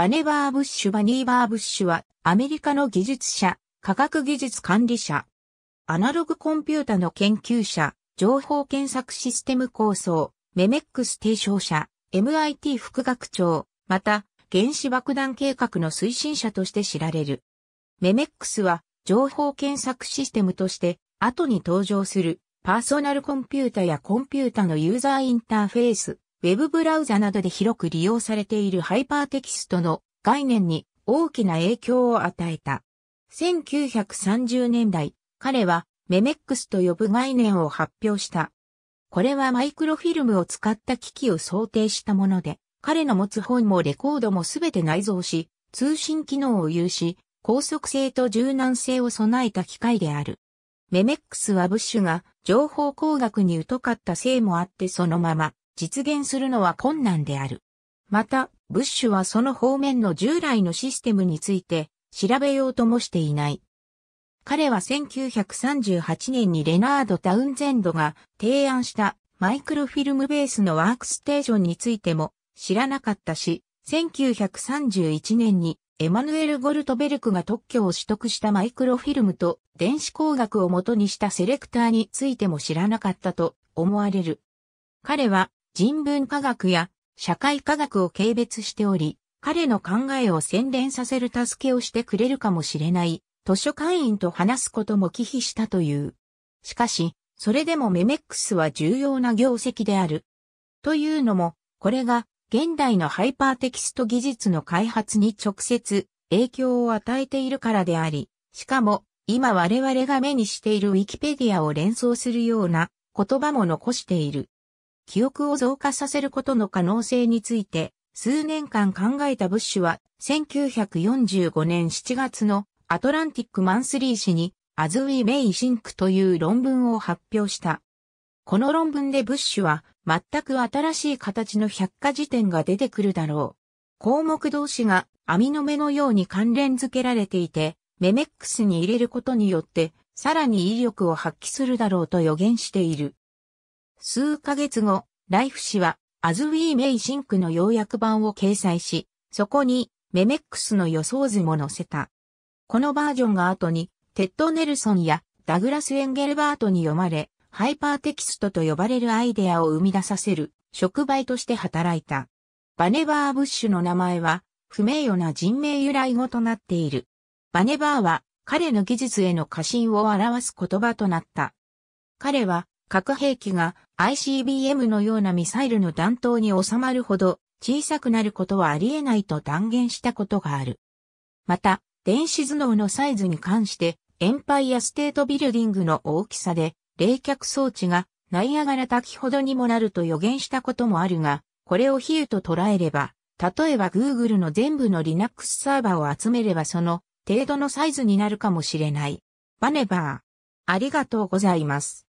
バネバー・ブッシュ・バニーバー・ブッシュは、アメリカの技術者、科学技術管理者、アナログコンピュータの研究者、情報検索システム構想、メメックス提唱者、MIT 副学長、また、原子爆弾計画の推進者として知られる。メメックスは、情報検索システムとして、後に登場する、パーソナルコンピュータやコンピュータのユーザーインターフェース、ウェブブラウザなどで広く利用されているハイパーテキストの概念に大きな影響を与えた。1930年代、彼はメメックスと呼ぶ概念を発表した。これはマイクロフィルムを使った機器を想定したもので、彼の持つ本もレコードもすべて内蔵し、通信機能を有し、高速性と柔軟性を備えた機械である。メメックスはブッシュが情報工学に疎かったせいもあってそのまま実現するのは困難である。また、ブッシュはその方面の従来のシステムについて調べようともしていない。彼は1938年にレナード・タウンゼンドが提案したマイクロフィルムベースのワークステーションについても知らなかったし、1931年にエマヌエル・ゴルトベルクが特許を取得したマイクロフィルムと電子工学を元にしたセレクターについても知らなかったと思われる。彼は人文科学や社会科学を軽蔑しており、彼の考えを洗練させる助けをしてくれるかもしれない図書館員と話すことも忌避したという。しかし、それでもメメックスは重要な業績である。というのも、これが現代のハイパーテキスト技術の開発に直接影響を与えているからであり、しかも今我々が目にしているウィキペディアを連想するような言葉も残している。記憶を増加させることの可能性について、数年間考えたブッシュは、1945年7月のアトランティックマンスリー誌に、As We May s ク n という論文を発表した。この論文でブッシュは、全く新しい形の百科事典が出てくるだろう。項目同士が網の目のように関連付けられていて、メメックスに入れることによって、さらに威力を発揮するだろうと予言している。数ヶ月後、ライフ氏は、アズウィーメイシンクの要約版を掲載し、そこに、メメックスの予想図も載せた。このバージョンが後に、テッド・ネルソンやダグラス・エンゲルバートに読まれ、ハイパーテキストと呼ばれるアイデアを生み出させる、触媒として働いた。バネバー・ブッシュの名前は、不名誉な人名由来語となっている。バネバーは、彼の技術への過信を表す言葉となった。彼は、核兵器が ICBM のようなミサイルの弾頭に収まるほど小さくなることはありえないと断言したことがある。また、電子頭脳のサイズに関してエンパイアステートビルディングの大きさで冷却装置がナイアガラ滝ほどにもなると予言したこともあるが、これを比喩と捉えれば、例えば Google の全部の Linux サーバーを集めればその程度のサイズになるかもしれない。バネバー。ありがとうございます。